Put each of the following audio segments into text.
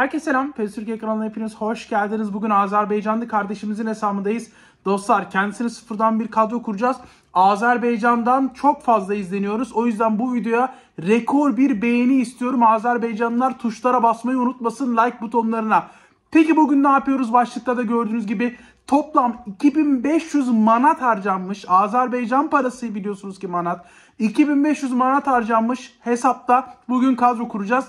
Herkese selam. PES Türkiye kanalına hepiniz hoş geldiniz. Bugün Azerbaycanlı kardeşimizin hesabındayız. Dostlar kendisini sıfırdan bir kadro kuracağız. Azerbaycan'dan çok fazla izleniyoruz. O yüzden bu videoya rekor bir beğeni istiyorum. Azerbaycanlılar tuşlara basmayı unutmasın like butonlarına. Peki bugün ne yapıyoruz? Başlıkta da gördüğünüz gibi toplam 2500 manat harcanmış. Azerbaycan parası biliyorsunuz ki manat. 2500 manat harcanmış hesapta bugün kadro kuracağız.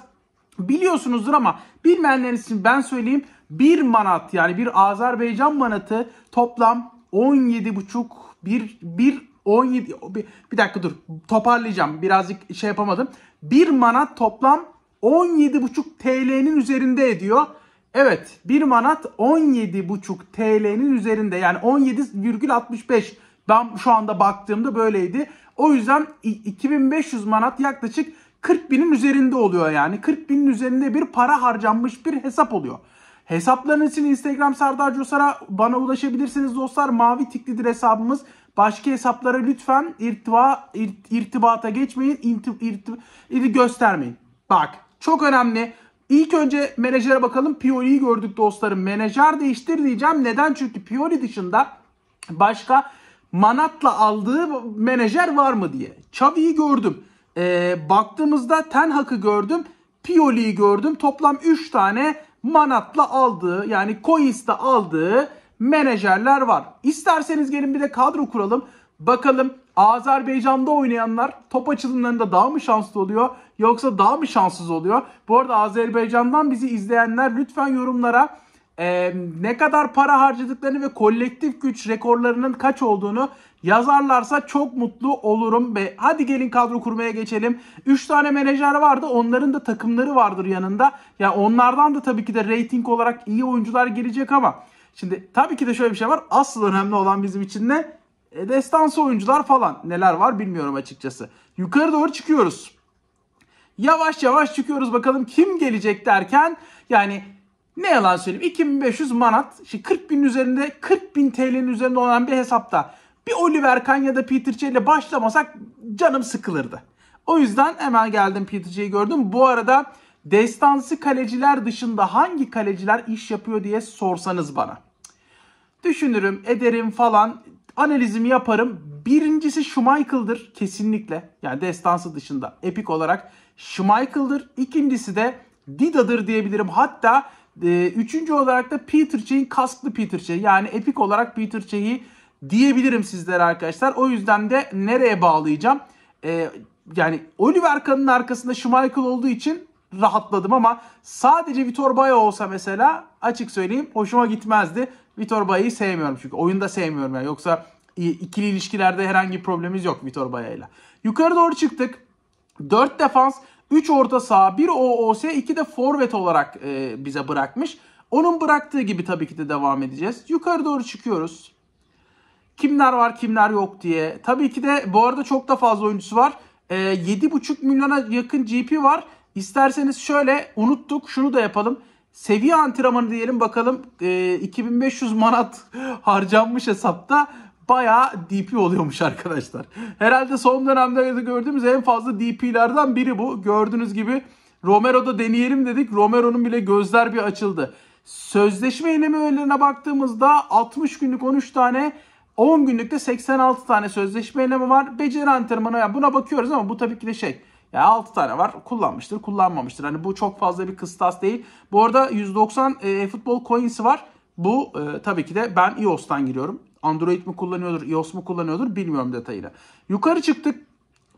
Biliyorsunuzdur ama bilmeyenleriniz için ben söyleyeyim. Bir manat yani bir Azerbaycan manatı toplam 17,5 bir, bir 17 bir, bir dakika dur toparlayacağım birazcık şey yapamadım. Bir manat toplam 17,5 TL'nin üzerinde ediyor. Evet bir manat 17,5 TL'nin üzerinde yani 17,65 ben şu anda baktığımda böyleydi. O yüzden 2500 manat yaklaşık 40 binin üzerinde oluyor yani. 40 binin üzerinde bir para harcanmış bir hesap oluyor. Hesaplarınız için Instagram Serdar Cosar'a bana ulaşabilirsiniz dostlar. Mavi tiklidir hesabımız. Başka hesaplara lütfen irtiba, irt, irtibata geçmeyin. İnti, irti, irti, göstermeyin. Bak çok önemli. İlk önce menajere bakalım. Pioli'yi gördük dostlarım. Menajer değiştir diyeceğim. Neden? Çünkü Pioli dışında başka Manat'la aldığı menajer var mı diye. Xavi'yi gördüm. E, baktığımızda Ten Hag'ı gördüm. Pioli'yi gördüm. Toplam 3 tane Manat'la aldığı yani Coins'te aldığı menajerler var. İsterseniz gelin bir de kadro kuralım. Bakalım Azerbaycan'da oynayanlar top açılımlarında daha mı şanslı oluyor yoksa daha mı şanssız oluyor? Bu arada Azerbaycan'dan bizi izleyenler lütfen yorumlara e, ne kadar para harcadıklarını ve kolektif güç rekorlarının kaç olduğunu yazarlarsa çok mutlu olurum. Ve hadi gelin kadro kurmaya geçelim. 3 tane menajer vardı. Onların da takımları vardır yanında. Ya yani onlardan da tabii ki de reyting olarak iyi oyuncular gelecek ama şimdi tabii ki de şöyle bir şey var. Asıl önemli olan bizim için ne? E, destansı oyuncular falan neler var bilmiyorum açıkçası. Yukarı doğru çıkıyoruz. Yavaş yavaş çıkıyoruz bakalım kim gelecek derken yani ne yalan söyleyeyim 2500 manat işte 40 bin üzerinde 40 bin TL'nin üzerinde olan bir hesapta bir Oliver Kahn ya da Peter Che ile başlamasak canım sıkılırdı. O yüzden hemen geldim Peter Che'yi gördüm. Bu arada destansı kaleciler dışında hangi kaleciler iş yapıyor diye sorsanız bana. Düşünürüm, ederim falan. Analizimi yaparım. Birincisi Schmeichel'dır kesinlikle. Yani destansı dışında epik olarak Schmeichel'dır. İkincisi de Dida'dır diyebilirim. Hatta ee, üçüncü olarak da Peter Chey'in kasklı Peter Chey. Yani epik olarak Peter Chey'i diyebilirim sizlere arkadaşlar. O yüzden de nereye bağlayacağım? Ee, yani Oliver Kahn'ın arkasında Schmeichel olduğu için rahatladım ama sadece Vitor Bayo olsa mesela açık söyleyeyim hoşuma gitmezdi. Vitor Bayo'yu sevmiyorum çünkü oyunda sevmiyorum yani. Yoksa ikili ilişkilerde herhangi bir problemimiz yok Vitor Bayo'yla. Yukarı doğru çıktık. 4 defans 3 orta saha, 1 OOS, 2 de forvet olarak e, bize bırakmış. Onun bıraktığı gibi tabii ki de devam edeceğiz. Yukarı doğru çıkıyoruz. Kimler var kimler yok diye. Tabii ki de bu arada çok da fazla oyuncusu var. E, 7,5 milyona yakın GP var. İsterseniz şöyle unuttuk şunu da yapalım. Seviye antrenmanı diyelim bakalım e, 2500 manat harcanmış hesapta bayağı DP oluyormuş arkadaşlar. Herhalde son dönemde gördüğümüz en fazla DP'lerden biri bu. Gördüğünüz gibi Romero'da deneyelim dedik. Romero'nun bile gözler bir açıldı. Sözleşme yenileme öğelerine baktığımızda 60 günlük 13 tane 10 günlükte 86 tane sözleşme yenileme var. Beceri antrenmanı yani buna bakıyoruz ama bu tabii ki de şey. Ya 6 tane var. Kullanmıştır, kullanmamıştır. Hani bu çok fazla bir kıstas değil. Bu arada 190 e, futbol coins'i var. Bu e, tabii ki de ben iOS'tan e giriyorum. Android mi kullanıyordur, iOS mu kullanıyordur bilmiyorum detayını. Yukarı çıktık.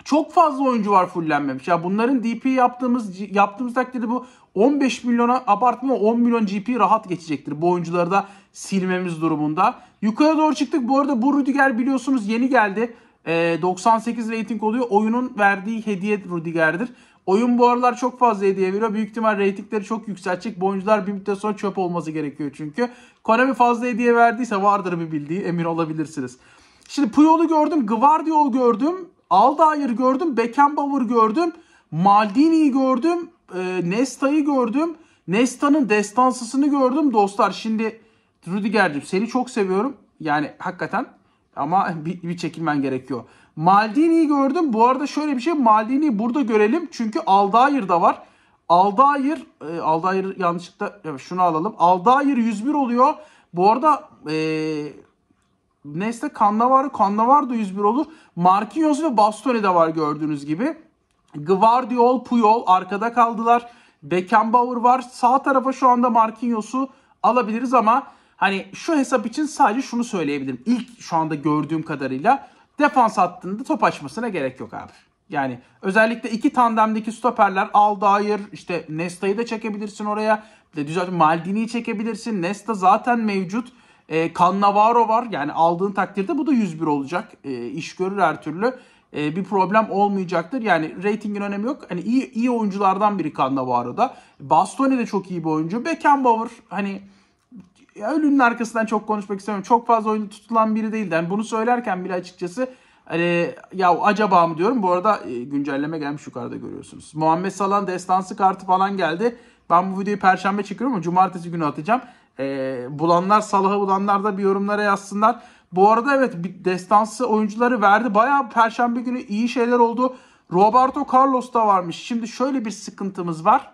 Çok fazla oyuncu var fullenmemiş. Ya bunların DP yaptığımız yaptığımız takdirde bu 15 milyona abartma 10 milyon GP rahat geçecektir. Bu oyuncuları da silmemiz durumunda. Yukarı doğru çıktık. Bu arada bu Rüdiger biliyorsunuz yeni geldi. E, ee, 98 rating oluyor. Oyunun verdiği hediye Rüdiger'dir. Oyun bu aralar çok fazla hediye veriyor. Büyük ihtimal reytingleri çok yükseltecek. Bu oyuncular bir müddet sonra çöp olması gerekiyor çünkü. Konami fazla hediye verdiyse vardır bir bildiği emin olabilirsiniz. Şimdi Puyol'u gördüm, Gvardiol gördüm, Aldair gördüm, Beckenbauer gördüm, Maldini'yi gördüm, e, Nesta'yı gördüm. Nesta'nın destansısını gördüm dostlar. Şimdi Rudiger'cim seni çok seviyorum. Yani hakikaten ama bir, bir çekilmen gerekiyor. Maldini'yi gördüm. Bu arada şöyle bir şey Maldini'yi burada görelim. Çünkü Aldair da var. Aldayır, e, Aldayır yanlışlıkla şunu alalım. Aldayır 101 oluyor. Bu arada e, Neste Cannavaro, Cannavaro da 101 olur. Marquinhos ve Bastoni de var gördüğünüz gibi. Guardiol, Puyol arkada kaldılar. Beckenbauer var. Sağ tarafa şu anda Marquinhos'u alabiliriz ama hani şu hesap için sadece şunu söyleyebilirim. İlk şu anda gördüğüm kadarıyla defans hattında top açmasına gerek yok abi. Yani özellikle iki tandemdeki stoperler Aldayır, işte Nesta'yı da çekebilirsin oraya. Düzelt Maldini'yi çekebilirsin. Nesta zaten mevcut. E, Cannavaro var. Yani aldığın takdirde bu da 101 olacak. E, iş görür her türlü. E, bir problem olmayacaktır. Yani reytingin önemi yok. Hani iyi iyi oyunculardan biri Cannavaro'da. Bastoni de çok iyi bir oyuncu. Beckenbauer hani ölünün arkasından çok konuşmak istemiyorum. Çok fazla oyunu tutulan biri değildi. Yani bunu söylerken bile açıkçası Hani ya acaba mı diyorum. Bu arada e, güncelleme gelmiş yukarıda görüyorsunuz. Muhammed Salah'ın destansı kartı falan geldi. Ben bu videoyu perşembe çekiyorum ama cumartesi günü atacağım. Ee, bulanlar Salah'ı bulanlar da bir yorumlara yazsınlar. Bu arada evet bir destansı oyuncuları verdi. Bayağı perşembe günü iyi şeyler oldu. Roberto Carlos da varmış. Şimdi şöyle bir sıkıntımız var.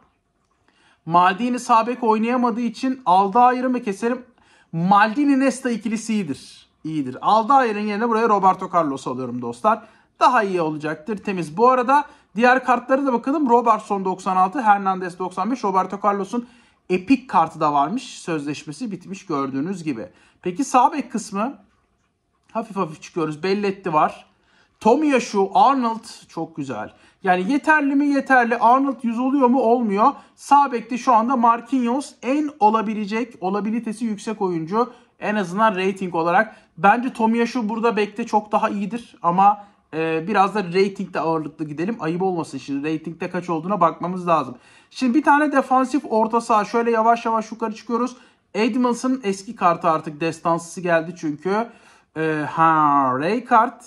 Maldini sabek oynayamadığı için aldı ayırımı keselim? Maldini Nesta ikilisi iyidir. Aldair'in yerine buraya Roberto Carlos alıyorum dostlar. Daha iyi olacaktır. Temiz. Bu arada diğer kartları da bakalım. Robertson 96, Hernandez 95, Roberto Carlos'un epik kartı da varmış. Sözleşmesi bitmiş gördüğünüz gibi. Peki sağ bek kısmı hafif hafif çıkıyoruz. Belletti var. Tommy şu Arnold çok güzel. Yani yeterli mi yeterli. Arnold 100 oluyor mu olmuyor. Sağ bekte şu anda Marquinhos en olabilecek, olabilitesi yüksek oyuncu. En azından rating olarak. Bence Tomiyasu burada bekte çok daha iyidir ama e, biraz da ratingde ağırlıklı gidelim. Ayıp olmasın şimdi ratingde kaç olduğuna bakmamız lazım. Şimdi bir tane defansif orta saha şöyle yavaş yavaş yukarı çıkıyoruz. Edmondson'ın eski kartı artık destansısı geldi çünkü. E, ha, Ray kart.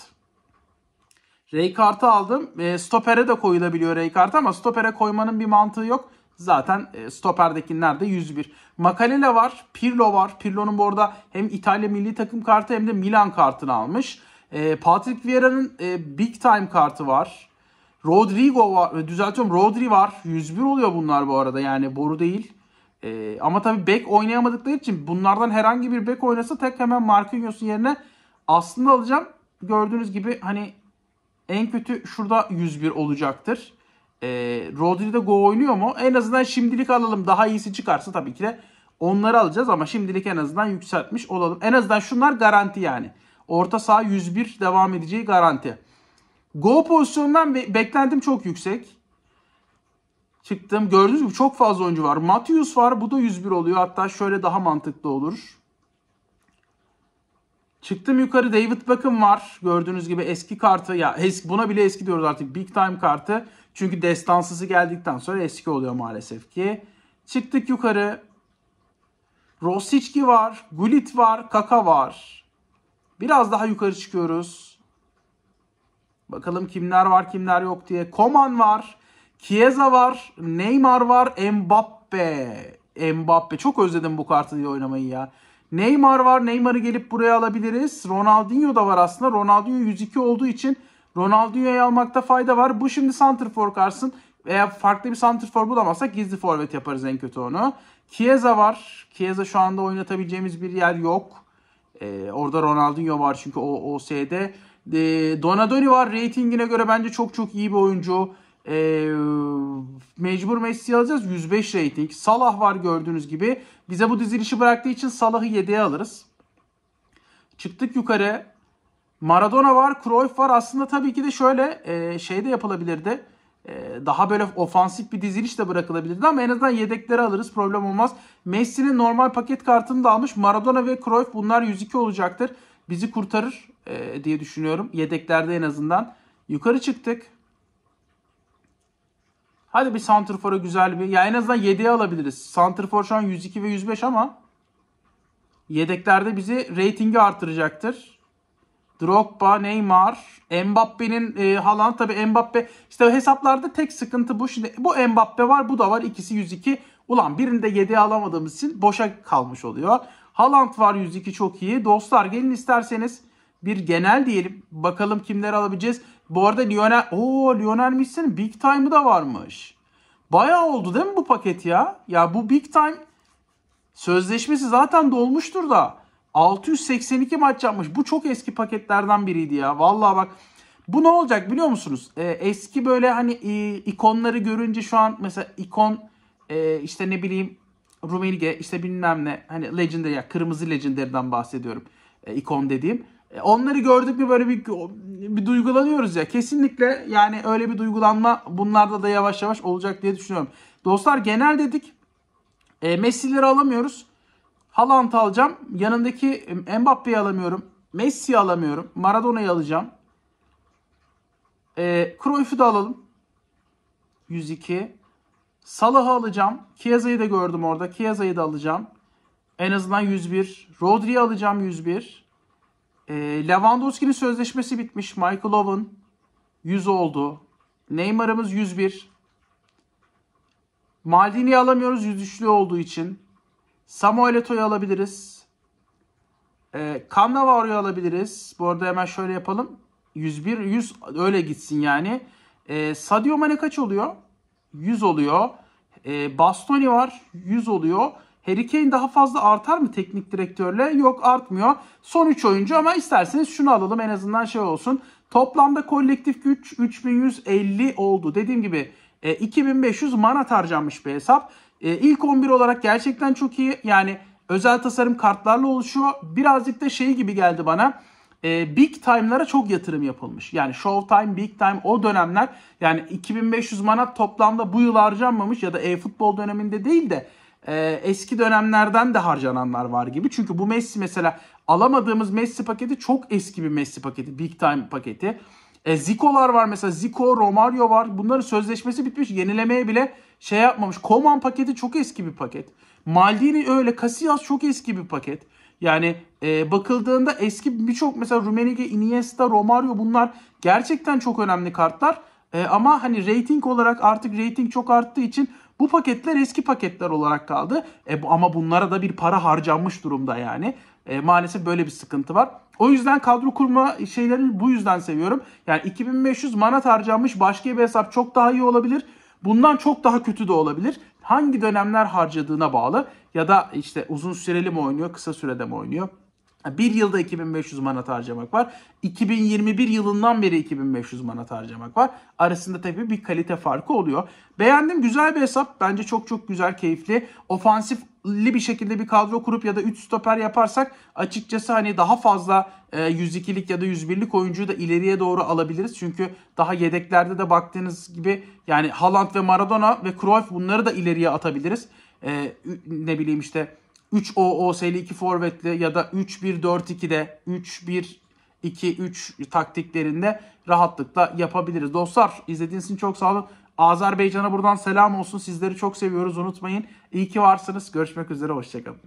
Ray kartı aldım. E, stopere de koyulabiliyor Ray kartı ama stopere koymanın bir mantığı yok zaten e, stoperdekiler de 101. Makalele var, Pirlo var. Pirlo'nun bu arada hem İtalya milli takım kartı hem de Milan kartını almış. E, Patrick Vieira'nın e, big time kartı var. Rodrigo var, düzeltiyorum Rodri var. 101 oluyor bunlar bu arada yani boru değil. ama tabii bek oynayamadıkları için bunlardan herhangi bir bek oynasa tek hemen Marquinhos'un yerine aslında alacağım. Gördüğünüz gibi hani en kötü şurada 101 olacaktır. E, Rodri de Go oynuyor mu? En azından şimdilik alalım. Daha iyisi çıkarsa tabii ki de onları alacağız ama şimdilik en azından yükseltmiş olalım. En azından şunlar garanti yani. Orta saha 101 devam edeceği garanti. Go pozisyonundan beklentim çok yüksek. Çıktım. Gördüğünüz gibi çok fazla oyuncu var. Matius var. Bu da 101 oluyor. Hatta şöyle daha mantıklı olur. Çıktım yukarı David Beckham var. Gördüğünüz gibi eski kartı. Ya eski, buna bile eski diyoruz artık. Big time kartı. Çünkü destansısı geldikten sonra eski oluyor maalesef ki. Çıktık yukarı. Rosicki var, Gullit var, Kaka var. Biraz daha yukarı çıkıyoruz. Bakalım kimler var kimler yok diye. Koman var, Chiesa var, Neymar var, Mbappe. Mbappe çok özledim bu kartı diye oynamayı ya. Neymar var. Neymar'ı gelip buraya alabiliriz. Ronaldinho da var aslında. Ronaldinho 102 olduğu için Ronaldo'yu almakta fayda var. Bu şimdi santrfor karsın. Veya farklı bir santrfor bulamazsak gizli forvet yaparız en kötü onu. Chiesa var. Chiesa şu anda oynatabileceğimiz bir yer yok. Ee, orada Ronaldinho var çünkü o OS'de. Ee, Donadoni var. Ratingine göre bence çok çok iyi bir oyuncu. Ee, mecbur Messi alacağız. 105 rating. Salah var gördüğünüz gibi. Bize bu dizilişi bıraktığı için Salah'ı yedeğe alırız. Çıktık yukarı. Maradona var, Cruyff var. Aslında tabii ki de şöyle e, şey de yapılabilirdi. E, daha böyle ofansif bir diziliş de bırakılabilirdi ama en azından yedekleri alırız. Problem olmaz. Messi'nin normal paket kartını da almış. Maradona ve Cruyff bunlar 102 olacaktır. Bizi kurtarır e, diye düşünüyorum. Yedeklerde en azından. Yukarı çıktık. Hadi bir Santrfor'a güzel bir. Ya en azından 7'ye alabiliriz. Santrfor şu an 102 ve 105 ama yedeklerde bizi reytingi artıracaktır. Drogba, Neymar, Mbappe'nin e, Haaland tabii Mbappe işte hesaplarda tek sıkıntı bu. Şimdi bu Mbappe var, bu da var. ikisi 102. Ulan birinde 7'ye alamadığımız için boşa kalmış oluyor. Haaland var 102 çok iyi. Dostlar gelin isterseniz bir genel diyelim. Bakalım kimleri alabileceğiz. Bu arada Lionel, o Lionel Messi'nin big time'ı da varmış. Bayağı oldu değil mi bu paket ya? Ya bu big time sözleşmesi zaten dolmuştur da. 682 maç yapmış. Bu çok eski paketlerden biriydi ya. Vallahi bak bu ne olacak biliyor musunuz? Ee, eski böyle hani e, ikonları görünce şu an mesela ikon e, işte ne bileyim Rumenige işte bilmem ne hani Legendary ya kırmızı Legendary'den bahsediyorum. E, ikon dediğim. E, onları gördük mü böyle bir, bir duygulanıyoruz ya. Kesinlikle yani öyle bir duygulanma bunlarda da yavaş yavaş olacak diye düşünüyorum. Dostlar genel dedik. E, Messi'leri alamıyoruz. Haaland'ı alacağım. Yanındaki Mbappe'yi alamıyorum. Messi'yi alamıyorum. Maradona'yı alacağım. E, Cruyff'u da alalım. 102. Salah'ı alacağım. Chiesa'yı da gördüm orada. Chiesa'yı da alacağım. En azından 101. Rodri'yi alacağım 101. E, ee, Lewandowski'nin sözleşmesi bitmiş. Michael Owen 100 oldu. Neymar'ımız 101. Maldini'yi alamıyoruz yüzüşlü olduğu için. Samuel Eto'yu alabiliriz. E, ee, Cannavaro'yu alabiliriz. Bu arada hemen şöyle yapalım. 101, 100 öyle gitsin yani. E, Sadio Mane kaç oluyor? 100 oluyor. E, Bastoni var 100 oluyor. Harry Kane daha fazla artar mı teknik direktörle? Yok artmıyor. Son 3 oyuncu ama isterseniz şunu alalım en azından şey olsun. Toplamda kolektif güç 3150 oldu. Dediğim gibi e, 2500 manat harcanmış bir hesap. E, ilk 11 olarak gerçekten çok iyi. Yani özel tasarım kartlarla oluşuyor. Birazcık da şey gibi geldi bana. E, big time'lara çok yatırım yapılmış. Yani Showtime, Big Time o dönemler yani 2500 manat toplamda bu yıl harcanmamış ya da e-futbol döneminde değil de e, eski dönemlerden de harcananlar var gibi. Çünkü bu Messi mesela alamadığımız Messi paketi çok eski bir Messi paketi. Big Time paketi. E, Zico'lar var mesela. Zico, Romario var. Bunların sözleşmesi bitmiş. Yenilemeye bile şey yapmamış. Koman paketi çok eski bir paket. Maldini öyle. Casillas çok eski bir paket. Yani e, bakıldığında eski birçok mesela Rummenigge, Iniesta, Romario bunlar gerçekten çok önemli kartlar. E, ama hani rating olarak artık rating çok arttığı için bu paketler eski paketler olarak kaldı. E, ama bunlara da bir para harcanmış durumda yani. E, maalesef böyle bir sıkıntı var. O yüzden kadro kurma şeylerini bu yüzden seviyorum. Yani 2500 manat harcanmış başka bir hesap çok daha iyi olabilir. Bundan çok daha kötü de olabilir. Hangi dönemler harcadığına bağlı ya da işte uzun süreli mi oynuyor, kısa sürede mi oynuyor? Bir yılda 2500 manat harcamak var. 2021 yılından beri 2500 manat harcamak var. Arasında tabii bir kalite farkı oluyor. Beğendim güzel bir hesap. Bence çok çok güzel, keyifli. Ofansifli bir şekilde bir kadro kurup ya da 3 stoper yaparsak açıkçası hani daha fazla 102'lik e, ya da 101'lik oyuncuyu da ileriye doğru alabiliriz. Çünkü daha yedeklerde de baktığınız gibi yani Haaland ve Maradona ve Cruyff bunları da ileriye atabiliriz. E, ne bileyim işte 3-OOS'li 2 forvetli ya da 3-1-4-2'de 3-1-2-3 taktiklerinde rahatlıkla yapabiliriz. Dostlar izlediğiniz için çok sağ olun. Azerbaycan'a buradan selam olsun. Sizleri çok seviyoruz. Unutmayın. İyi ki varsınız. Görüşmek üzere. Hoşçakalın.